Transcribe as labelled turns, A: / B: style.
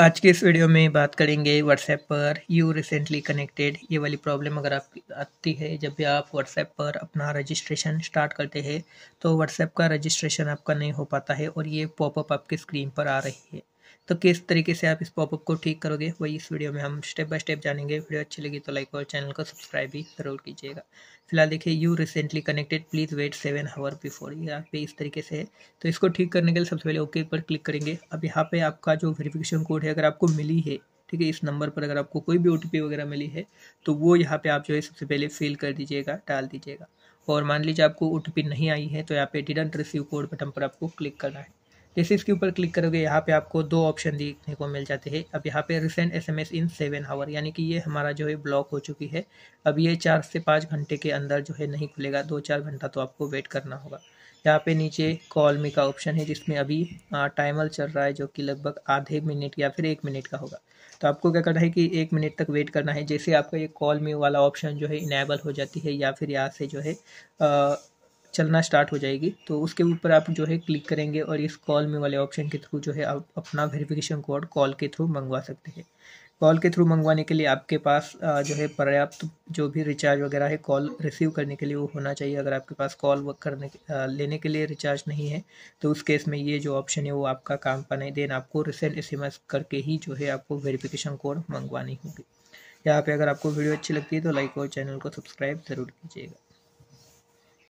A: आज के इस वीडियो में बात करेंगे व्हाट्सएप पर यू रिसेंटली कनेक्टेड ये वाली प्रॉब्लम अगर आपकी आती है जब भी आप व्हाट्सएप पर अपना रजिस्ट्रेशन स्टार्ट करते हैं तो व्हाट्सएप का रजिस्ट्रेशन आपका नहीं हो पाता है और ये पॉपअप आपके स्क्रीन पर आ रही है तो किस तरीके से आप इस पॉपअप को ठीक करोगे वही इस वीडियो में हम स्टेप बाय स्टेप जानेंगे वीडियो अच्छी लगी तो लाइक और चैनल को सब्सक्राइब भी जरूर कीजिएगा फिलहाल देखिए you recently connected please wait seven hour before यहाँ पे इस तरीके से है तो इसको ठीक करने के लिए सबसे पहले ओके पर क्लिक करेंगे अब यहाँ पे आपका जो वेरीफिकेशन कोड है अगर आपको मिली है ठीक है इस नंबर पर अगर आपको कोई भी ओ वगैरह मिली है तो वो यहाँ पे आप जो है सबसे पहले फिल कर दीजिएगा डाल दीजिएगा और मान लीजिए आपको ओ नहीं आई है तो यहाँ पे डिडंट रिसीव कोड बटन पर आपको क्लिक करना है जैसे इसके ऊपर क्लिक करोगे यहाँ पे आपको दो ऑप्शन देखने को मिल जाते हैं अब यहाँ पे recent SMS in seven hour यानी कि ये हमारा जो है ब्लॉक हो चुकी है अब ये चार से पाँच घंटे के अंदर जो है नहीं खुलेगा दो चार घंटा तो आपको वेट करना होगा यहाँ पे नीचे कॉल मी का ऑप्शन है जिसमें अभी टाइमर चल रहा है जो कि लगभग आधे मिनट या फिर एक मिनट का होगा तो आपको क्या करना है कि एक मिनट तक वेट करना है जैसे आपका ये कॉल मी वाला ऑप्शन जो है इनेबल हो जाती है या फिर यहाँ से जो है आ, चलना स्टार्ट हो जाएगी तो उसके ऊपर आप जो है क्लिक करेंगे और इस कॉल में वाले ऑप्शन के थ्रू जो है आप अपना वेरिफिकेशन कोड कॉल के थ्रू मंगवा सकते हैं कॉल के थ्रू मंगवाने के लिए आपके पास जो है पर्याप्त जो भी रिचार्ज वगैरह है कॉल रिसीव करने के लिए वो होना चाहिए अगर आपके पास कॉल वर्क करने के, लेने के लिए रिचार्ज नहीं है तो उस केस में ये जो ऑप्शन है वो आपका काम पर नहीं देन आपको रिसेंट एस करके ही जो है आपको वेरीफिकेशन कोड मंगवानी होगी यहाँ पे अगर आपको वीडियो अच्छी लगती है तो लाइक और चैनल को सब्सक्राइब ज़रूर कीजिएगा